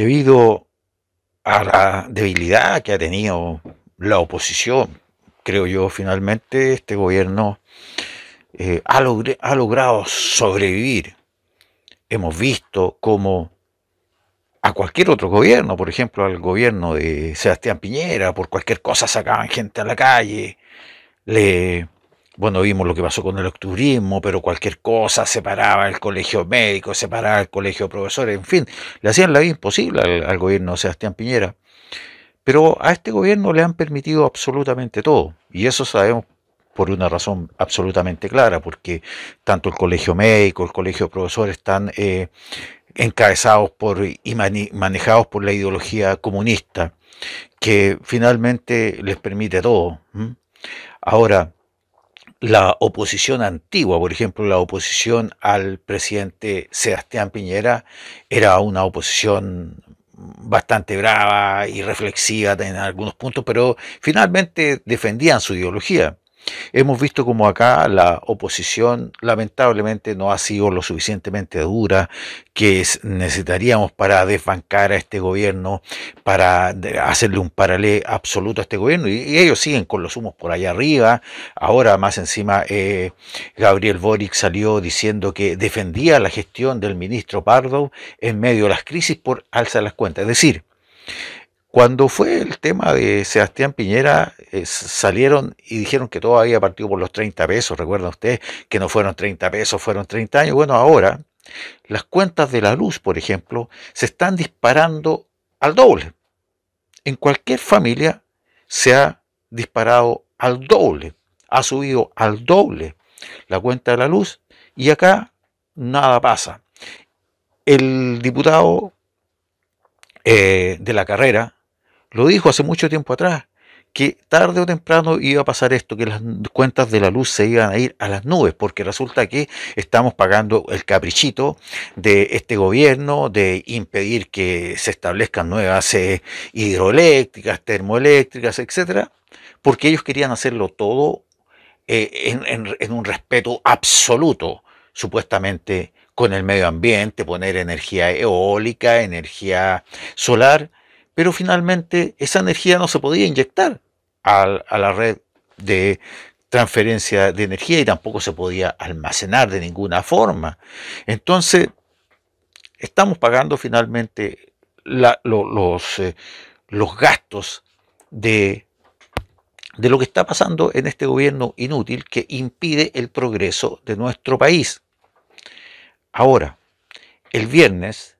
debido a la debilidad que ha tenido la oposición, creo yo, finalmente este gobierno eh, ha, logrado sobrevivir. Hemos visto como a cualquier otro gobierno, por ejemplo al gobierno de Sebastián Piñera, por cualquier cosa sacaban gente a la calle, le bueno, vimos lo que pasó con el octubrismo, pero cualquier cosa separaba el colegio médico, separaba el colegio de profesores, en fin, le hacían la vida imposible al, gobierno de Sebastián Piñera. Pero a este gobierno le han permitido absolutamente todo, y eso sabemos por una razón absolutamente clara, porque tanto el colegio médico, el colegio de profesores están eh, encabezados por y manejados por la ideología comunista, que finalmente les permite todo. Ahora, la oposición antigua, por ejemplo, la oposición al presidente Sebastián Piñera era una oposición bastante brava y reflexiva en algunos puntos, pero finalmente defendían su ideología. Hemos visto como acá la oposición lamentablemente no ha sido lo suficientemente dura que necesitaríamos para desbancar a este gobierno, para hacerle un paralelo absoluto a este gobierno. Y, ellos siguen con los humos por allá arriba. Ahora más encima eh, Gabriel Boric salió diciendo que defendía la gestión del ministro Pardo en medio de las crisis por alza de las cuentas. Es decir, cuando fue el tema de Sebastián Piñera, eh, salieron y dijeron que todo había partido por los 30 pesos, recuerdan ustedes que no fueron 30 pesos, fueron 30 años. Bueno, ahora las cuentas de la luz, por ejemplo, se están disparando al doble. En cualquier familia se ha disparado al doble, ha subido al doble la cuenta de la luz y acá nada pasa. El diputado eh, de la carrera, lo dijo hace mucho tiempo atrás, que tarde o temprano iba a pasar esto, que las cuentas de la luz se iban a ir a las nubes, porque resulta que estamos pagando el caprichito de este gobierno de impedir que se establezcan nuevas eh, hidroeléctricas, termoeléctricas, etcétera, porque ellos querían hacerlo todo eh, en un respeto absoluto, supuestamente, con el medio ambiente, poner energía eólica, energía solar pero finalmente esa energía no se podía inyectar a, la red de transferencia de energía y tampoco se podía almacenar de ninguna forma. Entonces, estamos pagando finalmente eh, los, gastos de lo que está pasando en este gobierno inútil que impide el progreso de nuestro país. Ahora, el viernes,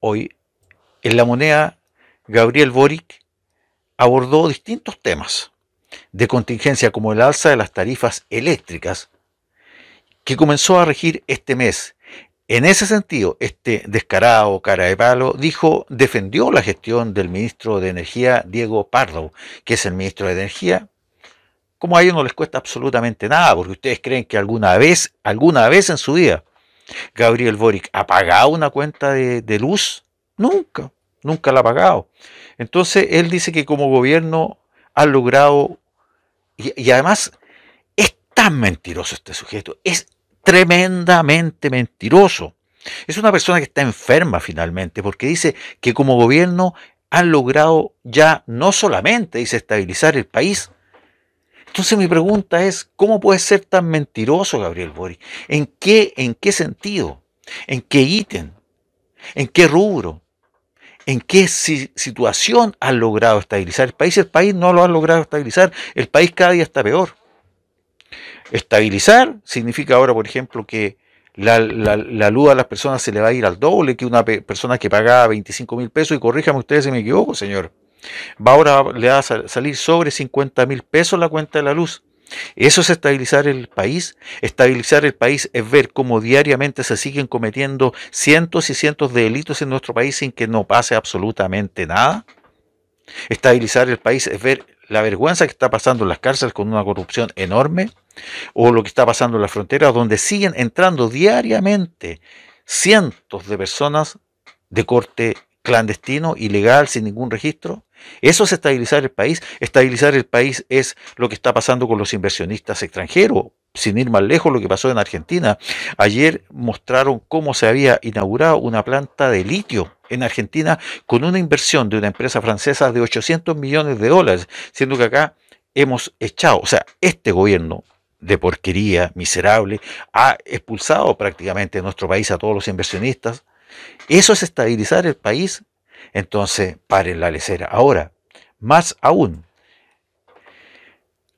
hoy, en la moneda Gabriel Boric abordó distintos temas de contingencia como el alza de las tarifas eléctricas que comenzó a regir este mes. En ese sentido, este descarado cara de palo dijo, defendió la gestión del ministro de Energía, Diego Pardo, que es el ministro de Energía. Como a ellos no les cuesta absolutamente nada, porque ustedes creen que alguna vez, alguna vez en su vida, Gabriel Boric ha pagado una cuenta de, de luz. Nunca nunca la ha pagado. Entonces él dice que como gobierno ha logrado, y, además es tan mentiroso este sujeto, es tremendamente mentiroso. Es una persona que está enferma finalmente, porque dice que como gobierno han logrado ya no solamente, desestabilizar el país. Entonces mi pregunta es, ¿cómo puede ser tan mentiroso Gabriel Boric? ¿En qué, en qué sentido? ¿En qué ítem? ¿En qué rubro? en qué situación han logrado estabilizar el país. El país no lo han logrado estabilizar. El país cada día está peor. Estabilizar significa ahora, por ejemplo, que la, luz a las personas se le va a ir al doble que una persona que pagaba 25 mil pesos. Y corríjame ustedes si me equivoco, señor. Va ahora le va a salir sobre 50 mil pesos la cuenta de la luz. Eso es estabilizar el país. Estabilizar el país es ver cómo diariamente se siguen cometiendo cientos y cientos de delitos en nuestro país sin que no pase absolutamente nada. Estabilizar el país es ver la vergüenza que está pasando en las cárceles con una corrupción enorme o lo que está pasando en las fronteras donde siguen entrando diariamente cientos de personas de corte clandestino, ilegal, sin ningún registro. Eso es estabilizar el país. Estabilizar el país es lo que está pasando con los inversionistas extranjeros. Sin ir más lejos, lo que pasó en Argentina. Ayer mostraron cómo se había inaugurado una planta de litio en Argentina con una inversión de una empresa francesa de 800 millones de dólares, siendo que acá hemos echado, o sea, este gobierno de porquería miserable ha expulsado prácticamente nuestro país a todos los inversionistas, eso es estabilizar el país. Entonces, paren la lecera. Ahora, más aún,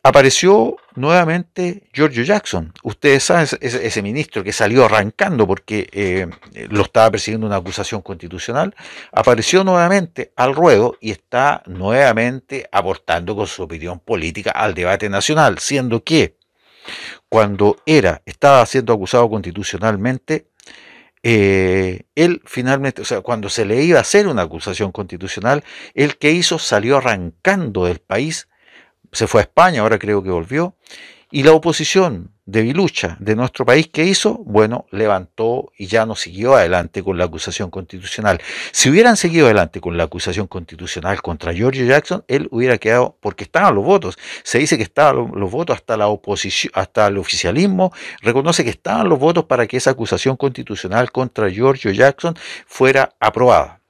apareció nuevamente George Jackson. Ustedes saben, ese, ministro que salió arrancando porque eh, lo estaba persiguiendo una acusación constitucional, apareció nuevamente al ruedo y está nuevamente aportando con su opinión política al debate nacional, siendo que cuando era, estaba siendo acusado constitucionalmente, eh, él finalmente, o sea, cuando se le iba a hacer una acusación constitucional, él que hizo salió arrancando del país, se fue a España, ahora creo que volvió, y la oposición de Vilucha de nuestro país, ¿qué hizo? Bueno, levantó y ya no siguió adelante con la acusación constitucional. Si hubieran seguido adelante con la acusación constitucional contra George Jackson, él hubiera quedado, porque estaban los votos, se dice que estaban los votos hasta la oposición, hasta el oficialismo, reconoce que estaban los votos para que esa acusación constitucional contra George Jackson fuera aprobada.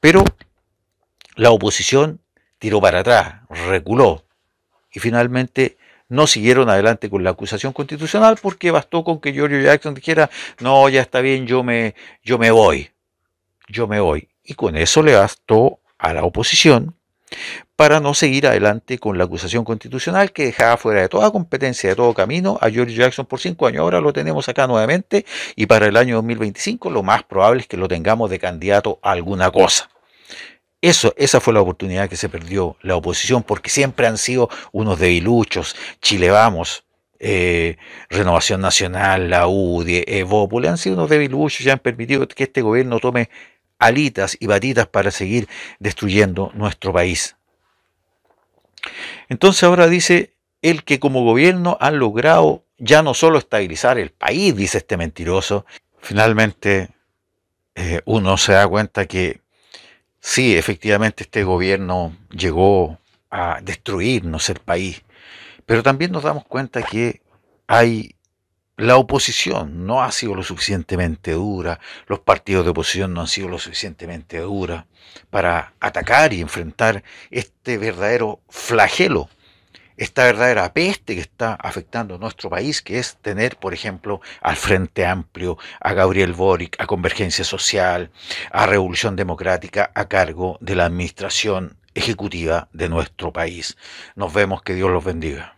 Pero la oposición tiró para atrás, reculó y finalmente no siguieron adelante con la acusación constitucional porque bastó con que George Jackson dijera, no, ya está bien, yo me, yo me voy, yo me voy. Y con eso le bastó a la oposición para no seguir adelante con la acusación constitucional que dejaba fuera de toda competencia, de todo camino a George Jackson por cinco años. Ahora lo tenemos acá nuevamente y para el año 2025 lo más probable es que lo tengamos de candidato a alguna cosa. Eso, esa fue la oportunidad que se perdió la oposición, porque siempre han sido unos debiluchos, Chile Vamos, eh, Renovación Nacional, la UDI, Evópolis, han sido unos debiluchos y han permitido que este gobierno tome alitas y batitas para seguir destruyendo nuestro país. Entonces ahora dice el que como gobierno han logrado ya no solo estabilizar el país, dice este mentiroso, finalmente eh, uno se da cuenta que Sí, efectivamente este gobierno llegó a destruirnos el país, pero también nos damos cuenta que hay la oposición no ha sido lo suficientemente dura, los partidos de oposición no han sido lo suficientemente duros para atacar y enfrentar este verdadero flagelo esta verdadera peste que está afectando nuestro país, que es tener, por ejemplo, al Frente Amplio, a Gabriel Boric, a Convergencia Social, a Revolución Democrática a cargo de la administración ejecutiva de nuestro país. Nos vemos, que Dios los bendiga.